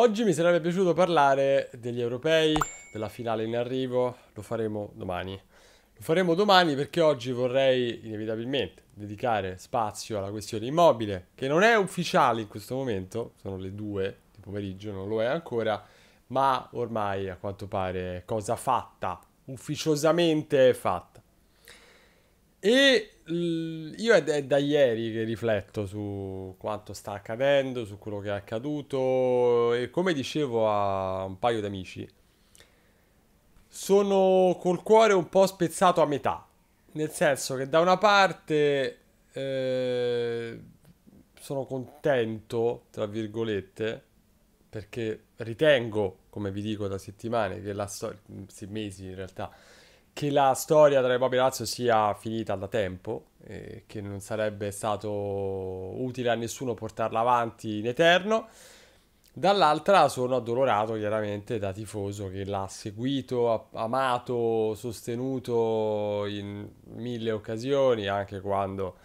Oggi mi sarebbe piaciuto parlare degli europei, della finale in arrivo, lo faremo domani. Lo faremo domani perché oggi vorrei inevitabilmente dedicare spazio alla questione immobile, che non è ufficiale in questo momento, sono le due di pomeriggio, non lo è ancora, ma ormai a quanto pare è cosa fatta, ufficiosamente fatta. E io è, da ieri che rifletto su quanto sta accadendo, su quello che è accaduto e come dicevo a un paio di amici, sono col cuore un po' spezzato a metà, nel senso che da una parte eh, sono contento, tra virgolette, perché ritengo, come vi dico da settimane, che la storia, mesi in realtà, che la storia tra i e Lazio sia finita da tempo, e che non sarebbe stato utile a nessuno portarla avanti in eterno. Dall'altra sono addolorato chiaramente da tifoso che l'ha seguito, amato, sostenuto in mille occasioni, anche quando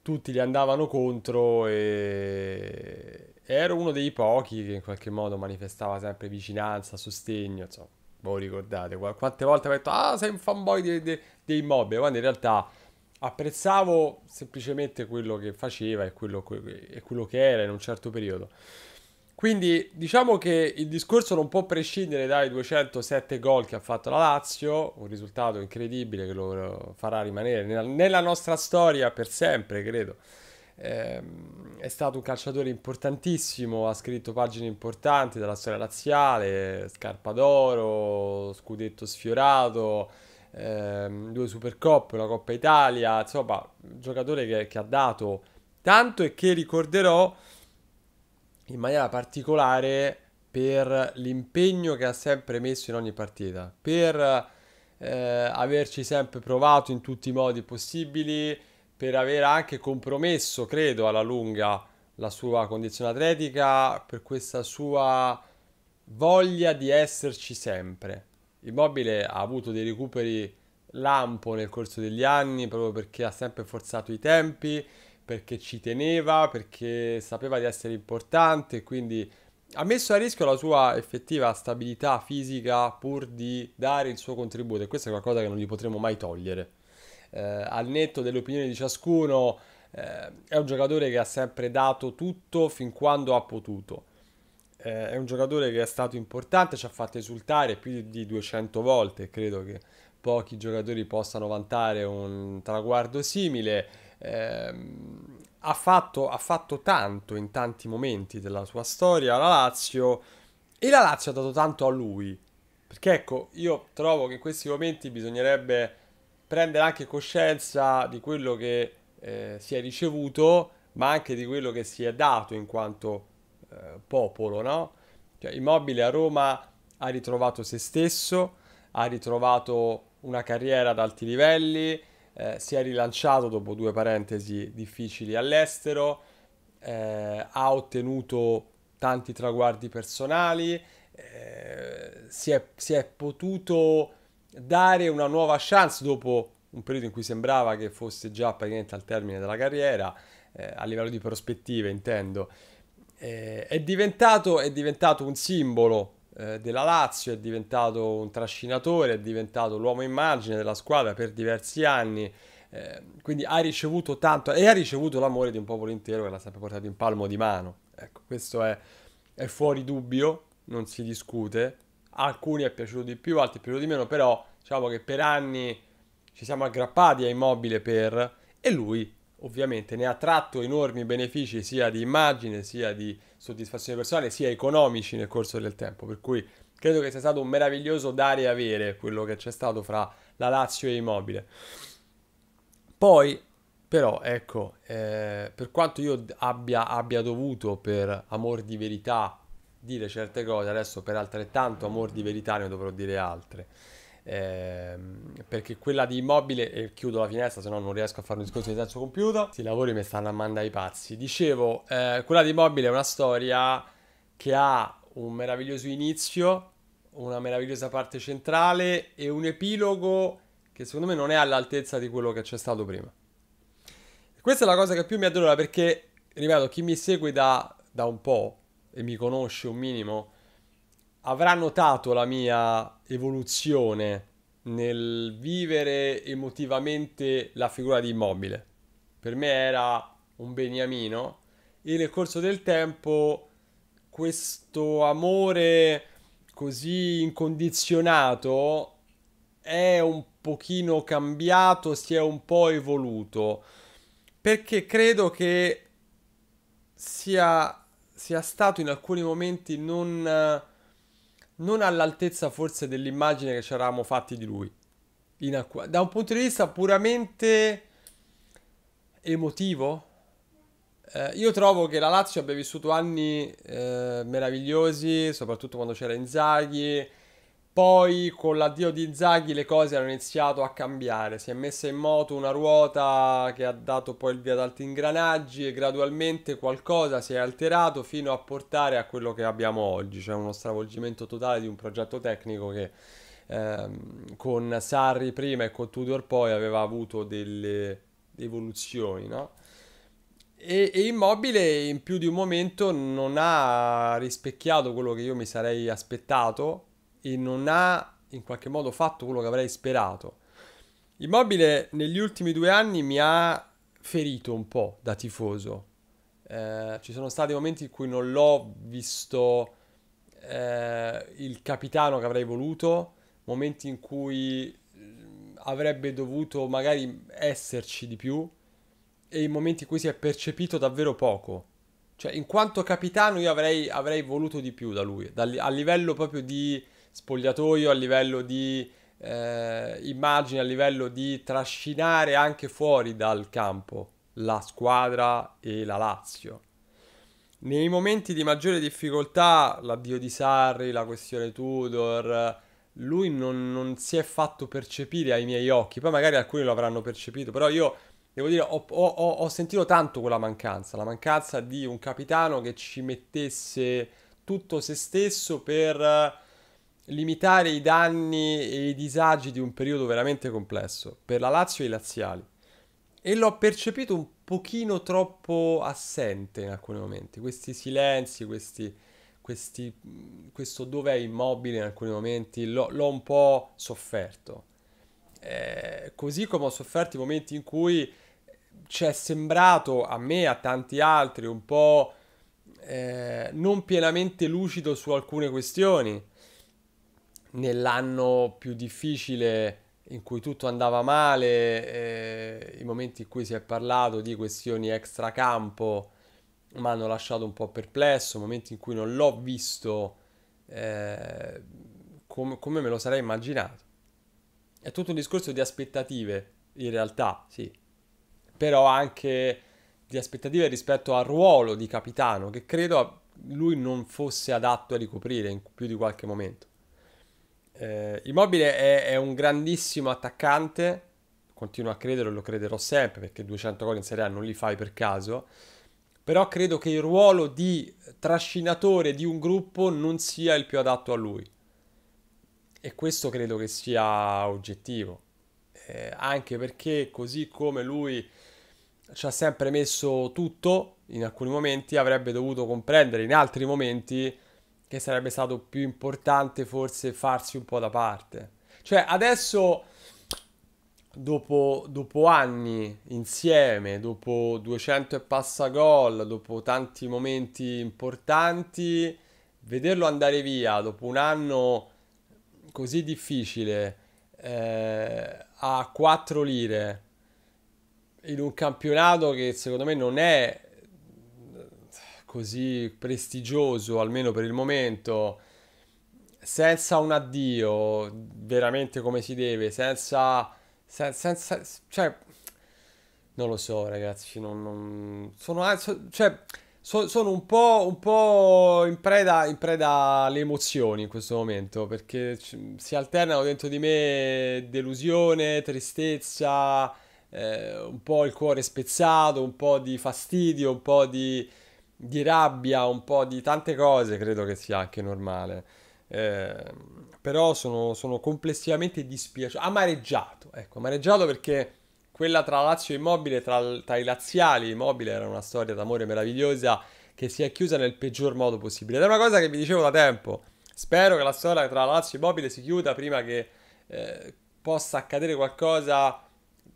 tutti gli andavano contro e ero uno dei pochi che in qualche modo manifestava sempre vicinanza, sostegno, insomma voi ricordate, quante volte ho detto, ah, sei un fanboy dei, dei, dei mob, quando in realtà apprezzavo semplicemente quello che faceva e quello, e quello, che era in un certo periodo. Quindi diciamo che il discorso non può prescindere dai 207 gol che ha fatto la Lazio, un risultato incredibile che lo farà rimanere nella nostra storia per sempre, credo. Ehm, è stato un calciatore importantissimo, ha scritto pagine importanti della storia laziale, Scarpa d'Oro, Scudetto Sfiorato, ehm, due Supercoppe, una Coppa Italia, insomma, giocatore che, che ha dato tanto e che ricorderò in maniera particolare per l'impegno che ha sempre messo in ogni partita, per eh, averci sempre provato in tutti i modi possibili, per aver anche compromesso, credo, alla lunga la sua condizione atletica, per questa sua voglia di esserci sempre. Immobile ha avuto dei recuperi lampo nel corso degli anni proprio perché ha sempre forzato i tempi, perché ci teneva, perché sapeva di essere importante, quindi ha messo a rischio la sua effettiva stabilità fisica pur di dare il suo contributo e questo è qualcosa che non gli potremo mai togliere eh, al netto delle opinioni di ciascuno, eh, è un giocatore che ha sempre dato tutto fin quando ha potuto. Eh, è un giocatore che è stato importante, ci ha fatto esultare più di 200 volte, credo che pochi giocatori possano vantare un traguardo simile. Eh, ha, fatto, ha fatto tanto in tanti momenti della sua storia la Lazio e la Lazio ha dato tanto a lui. Perché ecco, io trovo che in questi momenti bisognerebbe prendere anche coscienza di quello che eh, si è ricevuto, ma anche di quello che si è dato in quanto eh, popolo, no? Cioè, Immobile a Roma ha ritrovato se stesso, ha ritrovato una carriera ad alti livelli, eh, si è rilanciato dopo due parentesi difficili all'estero, eh, ha ottenuto tanti traguardi personali, eh, si è, si, è, potuto dare una nuova chance dopo un periodo in cui sembrava che fosse già praticamente al termine della carriera, eh, a livello di prospettive intendo, eh, è, diventato, è, diventato, un simbolo eh, della Lazio, è diventato un trascinatore, è diventato l'uomo immagine della squadra per diversi anni, eh, quindi ha ricevuto tanto e ha ricevuto l'amore di un popolo intero che l'ha sempre portato in palmo di mano. Ecco, questo è, è fuori dubbio, non si discute alcuni è piaciuto di più, altri è piaciuto di meno, però diciamo che per anni ci siamo aggrappati a Immobile per... e lui ovviamente ne ha tratto enormi benefici sia di immagine, sia di soddisfazione personale, sia economici nel corso del tempo, per cui credo che sia stato un meraviglioso dare e avere quello che c'è stato fra la Lazio e Immobile. Poi, però, ecco, eh, per quanto io abbia, abbia dovuto, per amor di verità, dire certe cose, adesso per altrettanto amor di verità ne dovrò dire altre. Eh, perché quella di immobile e chiudo la finestra se no non riesco a fare un discorso di senso compiuto questi lavori mi stanno a mandare i pazzi dicevo eh, quella di immobile è una storia che ha un meraviglioso inizio una meravigliosa parte centrale e un epilogo che secondo me non è all'altezza di quello che c'è stato prima questa è la cosa che più mi addolora perché ripeto chi mi segue da, da un po' e mi conosce un minimo avrà notato la mia evoluzione nel vivere emotivamente la figura di immobile. Per me era un beniamino e nel corso del tempo questo amore così incondizionato è un pochino cambiato, si è un po' evoluto perché credo che sia sia stato in alcuni momenti non, non all'altezza forse dell'immagine che ci eravamo fatti di lui. Acqu- da un punto di vista puramente emotivo, eh, io trovo che la Lazio abbia vissuto anni eh, meravigliosi, soprattutto quando c'era Inzaghi poi con l'addio di Zaghi le cose hanno iniziato a cambiare, si è messa in moto una ruota che ha dato poi il via ad altri ingranaggi e gradualmente qualcosa si è alterato fino a portare a quello che abbiamo oggi, cioè uno stravolgimento totale di un progetto tecnico che ehm, con Sarri prima e con Tudor poi aveva avuto delle evoluzioni, no? E, e, Immobile in più di un momento non ha rispecchiato quello che io mi sarei aspettato e non ha in qualche modo fatto quello che avrei sperato. Immobile negli ultimi due anni mi ha ferito un po' da tifoso. Eh, ci sono stati momenti in cui non l'ho visto eh, il capitano che avrei voluto, momenti in cui mm, avrebbe dovuto magari esserci di più e in momenti in cui si è percepito davvero poco. Cioè, in quanto capitano io avrei, avrei voluto di più da lui, da, a livello proprio di spogliatoio, a livello di eh, immagine, a livello di trascinare anche fuori dal campo la squadra e la Lazio. Nei momenti di maggiore difficoltà, l'addio di Sarri, la questione Tudor, lui non, non, si è fatto percepire ai miei occhi. Poi magari alcuni lo avranno percepito, però io devo dire, ho, ho, ho sentito tanto quella mancanza, la mancanza di un capitano che ci mettesse tutto se stesso per limitare i danni e i disagi di un periodo veramente complesso per la Lazio e i laziali. E l'ho percepito un pochino troppo assente in alcuni momenti. Questi silenzi, questi, questi, questo dov'è immobile in alcuni momenti, l'ho, l'ho un po' sofferto. Eh, così come ho sofferto i momenti in cui ci è sembrato a me, e a tanti altri, un po' eh, non pienamente lucido su alcune questioni nell'anno più difficile in cui tutto andava male, eh, i momenti in cui si è parlato di questioni extracampo mi hanno lasciato un po' perplesso, momenti in cui non l'ho visto eh, com- come me lo sarei immaginato. È tutto un discorso di aspettative, in realtà, sì, però anche di aspettative rispetto al ruolo di capitano, che credo lui non fosse adatto a ricoprire in più di qualche momento. Eh, Immobile è, è, un grandissimo attaccante, continuo a credere, e lo crederò sempre perché 200 gol in Serie A non li fai per caso, però credo che il ruolo di trascinatore di un gruppo non sia il più adatto a lui. E questo credo che sia oggettivo, eh, anche perché così come lui ci ha sempre messo tutto in alcuni momenti, avrebbe dovuto comprendere in altri momenti che sarebbe stato più importante forse farsi un po' da parte. Cioè adesso, dopo, dopo anni insieme, dopo 200 e passa gol, dopo tanti momenti importanti, vederlo andare via dopo un anno così difficile eh, a 4 lire in un campionato che secondo me non è così prestigioso, almeno per il momento, senza un addio veramente come si deve, senza... senza, senza cioè, non lo so ragazzi, non, non, sono, cioè, so, sono un po', un po in, preda, in, preda, alle emozioni in questo momento, perché si alternano dentro di me delusione, tristezza, eh, un po' il cuore spezzato, un po' di fastidio, un po' di di rabbia, un po' di tante cose, credo che sia anche normale. Eh, però sono, sono complessivamente dispiaciuto, amareggiato, ecco, amareggiato perché quella tra Lazio e Immobile, tra, tra i laziali e Immobile era una storia d'amore meravigliosa che si è chiusa nel peggior modo possibile. Ed è una cosa che vi dicevo da tempo, spero che la storia tra Lazio e Immobile si chiuda prima che eh, possa accadere qualcosa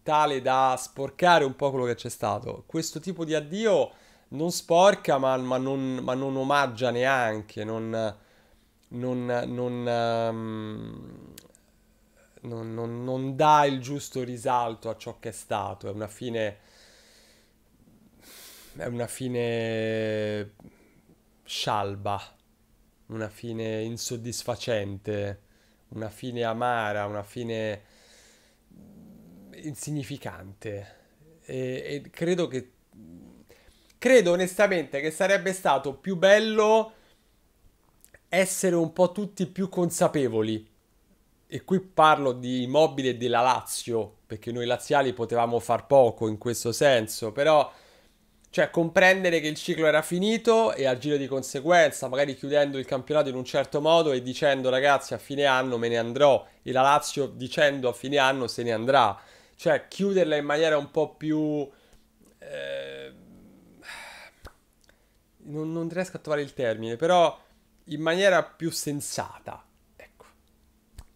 tale da sporcare un po' quello che c'è stato. Questo tipo di addio non sporca, ma, ma, non, ma non, omaggia neanche, non, non, non, um, non, dà il giusto risalto a ciò che è stato. È una fine. È una fine scialba, una fine insoddisfacente, una fine amara, una fine insignificante. e, e credo che credo onestamente che sarebbe stato più bello essere un po' tutti più consapevoli. E qui parlo di Immobile e della Lazio, perché noi laziali potevamo far poco in questo senso, però cioè comprendere che il ciclo era finito e agire di conseguenza, magari chiudendo il campionato in un certo modo e dicendo ragazzi a fine anno me ne andrò e la Lazio dicendo a fine anno se ne andrà, cioè chiuderla in maniera un po' più eh, non, non riesco a trovare il termine, però in maniera più sensata, ecco,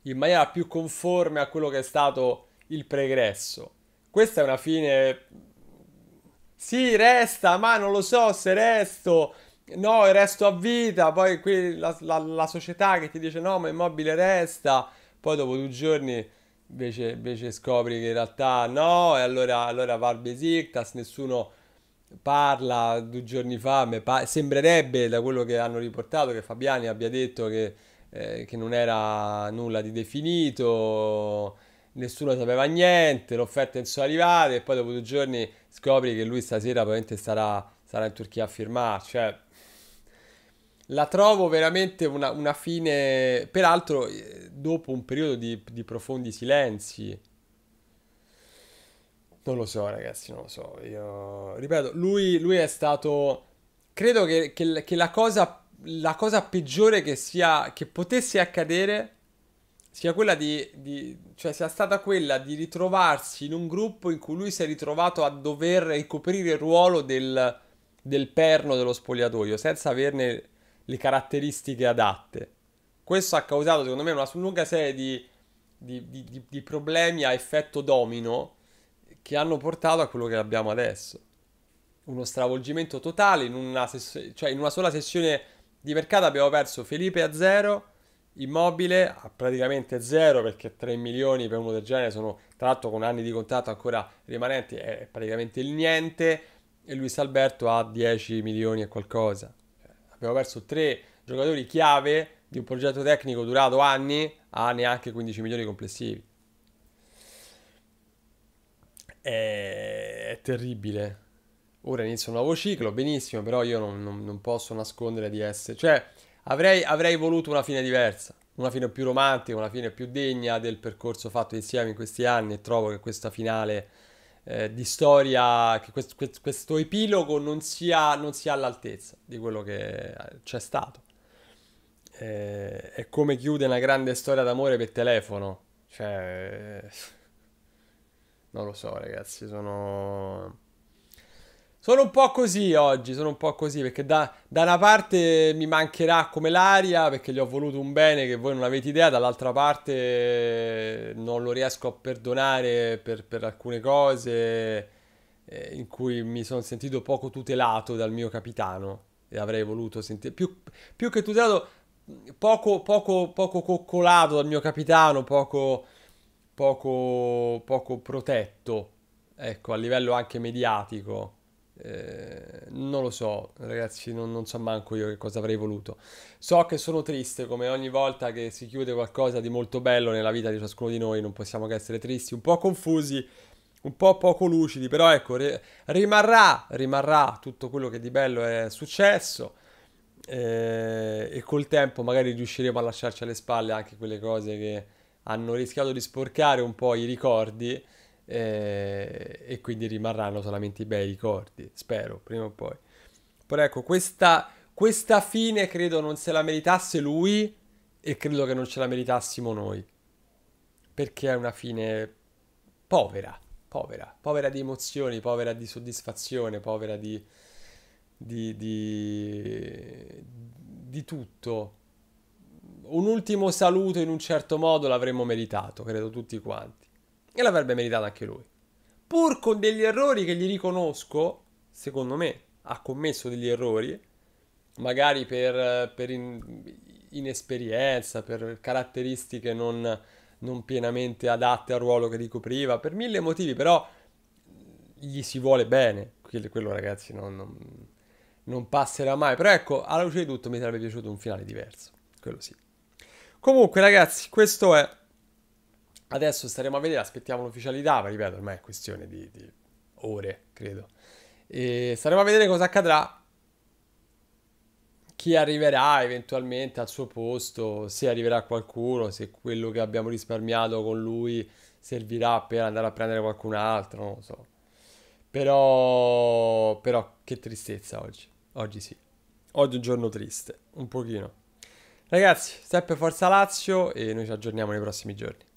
in maniera più conforme a quello che è stato il pregresso. Questa è una fine... Sì, resta, ma non lo so se resto. No, resto a vita. Poi qui la, la, la società che ti dice no, ma immobile resta. Poi dopo due giorni invece, invece scopri che in realtà no, e allora, allora Varbe Sictas, nessuno parla due giorni fa, pa- sembrerebbe da quello che hanno riportato che Fabiani abbia detto che, eh, che, non era nulla di definito, nessuno sapeva niente, l'offerta offerte non sono arrivate e poi dopo due giorni scopri che lui stasera probabilmente sarà, sarà in Turchia a firmare. Cioè, la trovo veramente una, una fine, peraltro eh, dopo un periodo di, di profondi silenzi non lo so, ragazzi, non lo so. Io ripeto, lui, lui è stato. Credo che, che, che la, cosa, la cosa peggiore che, sia, che potesse accadere sia quella di, di, cioè sia stata quella di ritrovarsi in un gruppo in cui lui si è ritrovato a dover ricoprire il ruolo del, del perno dello spogliatoio senza averne le caratteristiche adatte. Questo ha causato, secondo me, una lunga serie di, di, di problemi a effetto domino che hanno portato a quello che abbiamo adesso. Uno stravolgimento totale, in una, ses- cioè in una sola sessione di mercato abbiamo perso Felipe a zero, Immobile a praticamente zero perché 3 milioni per uno del genere sono tratto con anni di contatto ancora rimanenti è praticamente il niente e Luis Alberto ha 10 milioni e qualcosa. Abbiamo perso tre giocatori chiave di un progetto tecnico durato anni a neanche 15 milioni complessivi è, è terribile. Ora inizio un nuovo ciclo, benissimo, però io non, non, non posso nascondere di essere... Cioè, avrei, avrei voluto una fine diversa, una fine più romantica, una fine più degna del percorso fatto insieme in questi anni e trovo che questa finale eh, di storia, che quest, quest, questo epilogo non sia, non sia, all'altezza di quello che eh, c'è stato. Eh, è come chiude una grande storia d'amore per telefono, cioè... Eh, non lo so, ragazzi, sono... Sono un po' così oggi, sono un po' così, perché da, da, una parte mi mancherà come l'aria, perché gli ho voluto un bene che voi non avete idea, dall'altra parte eh, non lo riesco a perdonare per, per alcune cose eh, in cui mi sono sentito poco tutelato dal mio capitano e avrei voluto sentire più, più che tutelato, poco, poco, poco coccolato dal mio capitano, poco poco, poco protetto, ecco, a livello anche mediatico. Eh, non lo so, ragazzi, non, non, so manco io che cosa avrei voluto. So che sono triste come ogni volta che si chiude qualcosa di molto bello nella vita di ciascuno di noi, non possiamo che essere tristi, un po' confusi, un po' poco lucidi, però ecco, re- rimarrà, rimarrà tutto quello che di bello è successo eh, e col tempo magari riusciremo a lasciarci alle spalle anche quelle cose che hanno rischiato di sporcare un po' i ricordi eh, e quindi rimarranno solamente i bei ricordi, spero, prima o poi. Però ecco, questa, questa fine credo non se la meritasse lui e credo che non ce la meritassimo noi. Perché è una fine povera, povera, povera di emozioni, povera di soddisfazione, povera di, di, di, di tutto un ultimo saluto in un certo modo l'avremmo meritato, credo tutti quanti. E l'avrebbe meritato anche lui. Pur con degli errori che gli riconosco, secondo me ha commesso degli errori, magari per, per in, inesperienza, per caratteristiche non, non pienamente adatte al ruolo che ricopriva, per mille motivi, però gli si vuole bene. Quello, ragazzi, non, non, non passerà mai. Però ecco, alla luce di tutto mi sarebbe piaciuto un finale diverso. Quello sì. Comunque, ragazzi, questo è. Adesso staremo a vedere, aspettiamo l'ufficialità, ma ripeto, ormai è questione di, di ore, credo. E staremo a vedere cosa accadrà. Chi arriverà eventualmente al suo posto, se arriverà qualcuno, se quello che abbiamo risparmiato con lui servirà per andare a prendere qualcun altro, non lo so. Però, però che tristezza oggi. Oggi sì. Oggi è un giorno triste, un pochino. Ragazzi, sempre Forza Lazio e noi ci aggiorniamo nei prossimi giorni.